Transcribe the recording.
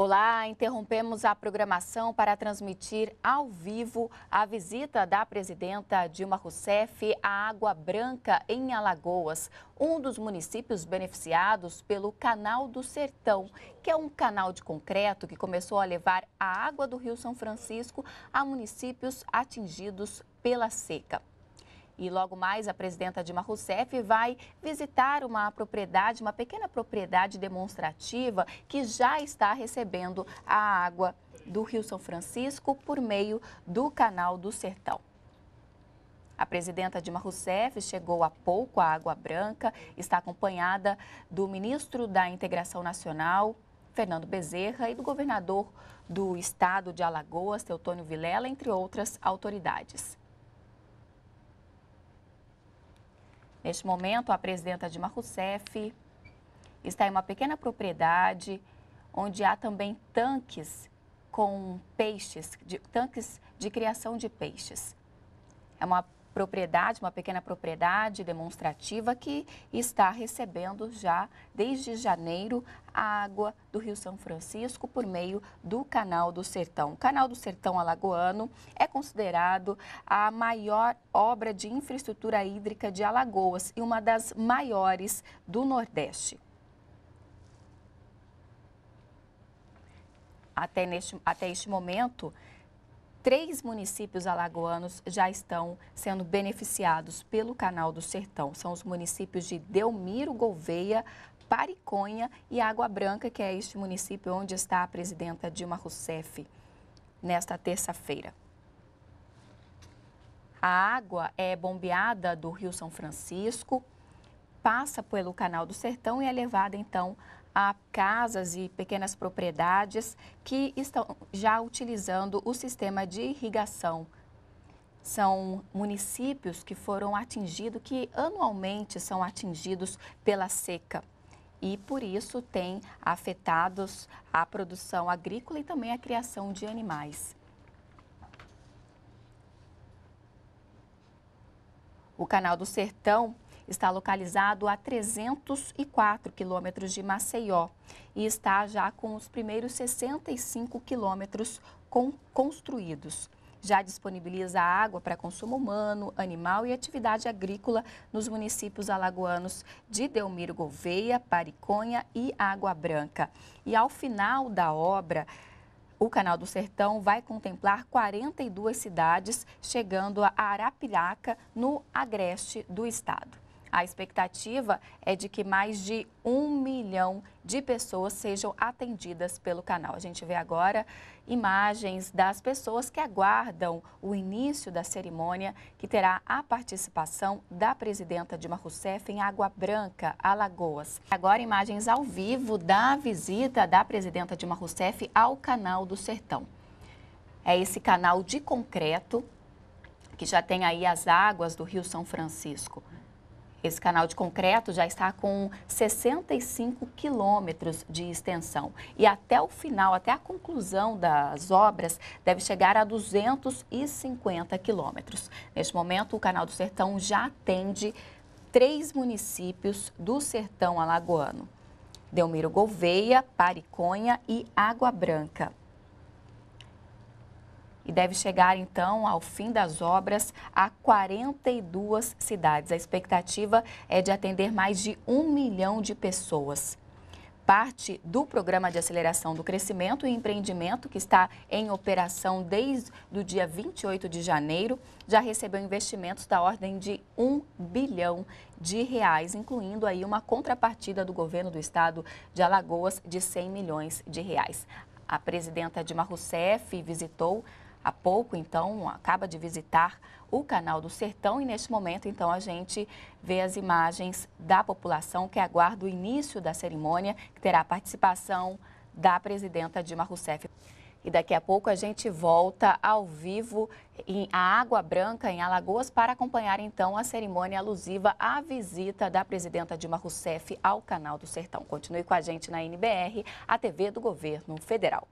Olá, interrompemos a programação para transmitir ao vivo a visita da presidenta Dilma Rousseff à Água Branca, em Alagoas, um dos municípios beneficiados pelo Canal do Sertão, que é um canal de concreto que começou a levar a água do Rio São Francisco a municípios atingidos pela seca. E logo mais a presidenta Dilma Rousseff vai visitar uma propriedade, uma pequena propriedade demonstrativa que já está recebendo a água do Rio São Francisco por meio do Canal do Sertão. A presidenta Dilma Rousseff chegou há pouco à Água Branca, está acompanhada do ministro da Integração Nacional, Fernando Bezerra, e do governador do estado de Alagoas, Teutônio Vilela, entre outras autoridades. Neste momento, a presidenta Dilma Rousseff está em uma pequena propriedade onde há também tanques com peixes, de, tanques de criação de peixes. É uma propriedade, uma pequena propriedade demonstrativa que está recebendo já desde janeiro a água do Rio São Francisco por meio do Canal do Sertão. O Canal do Sertão Alagoano é considerado a maior obra de infraestrutura hídrica de Alagoas e uma das maiores do Nordeste. Até, neste, até este momento, três municípios alagoanos já estão sendo beneficiados pelo Canal do Sertão. São os municípios de Delmiro Gouveia, Pariconha e Água Branca, que é este município onde está a presidenta Dilma Rousseff, nesta terça-feira. A água é bombeada do Rio São Francisco, passa pelo Canal do Sertão e é levada então a casas e pequenas propriedades que estão já utilizando o sistema de irrigação. São municípios que foram atingidos, que anualmente são atingidos pela seca e por isso tem afetados a produção agrícola e também a criação de animais. O Canal do Sertão está localizado a 304 quilômetros de Maceió e está já com os primeiros 65 quilômetros construídos. Já disponibiliza água para consumo humano, animal e atividade agrícola nos municípios alagoanos de Delmiro Gouveia, Pariconha e Água Branca. E ao final da obra, o Canal do Sertão vai contemplar 42 cidades, chegando a Arapiraca, no agreste do estado. A expectativa é de que mais de um milhão de pessoas sejam atendidas pelo canal. A gente vê agora imagens das pessoas que aguardam o início da cerimônia, que terá a participação da presidenta Dilma Rousseff em Água Branca, Alagoas. Agora, imagens ao vivo da visita da presidenta Dilma Rousseff ao Canal do Sertão. É esse canal de concreto que já tem aí as águas do Rio São Francisco. Esse canal de concreto já está com 65 quilômetros de extensão e até o final, até a conclusão das obras, deve chegar a 250 quilômetros. Neste momento, o Canal do Sertão já atende três municípios do sertão alagoano. Delmiro Gouveia, Pariconha e Água Branca e deve chegar então ao fim das obras a 42 cidades. A expectativa é de atender mais de um milhão de pessoas parte do Programa de Aceleração do Crescimento e Empreendimento, que está em operação desde o dia 28 de janeiro, já recebeu investimentos da ordem de 1 bilhão de reais, incluindo aí uma contrapartida do governo do estado de Alagoas de 100 milhões de reais. A presidenta Dilma Rousseff visitou há pouco, então, acaba de visitar o canal do Sertão e neste momento, então, a gente vê as imagens da população que aguarda o início da cerimônia, que terá a participação da presidenta Dilma Rousseff. E daqui a pouco a gente volta ao vivo em Água Branca, em Alagoas, para acompanhar então a cerimônia alusiva à visita da presidenta Dilma Rousseff ao Canal do Sertão. Continue com a gente na NBR, a TV do Governo Federal.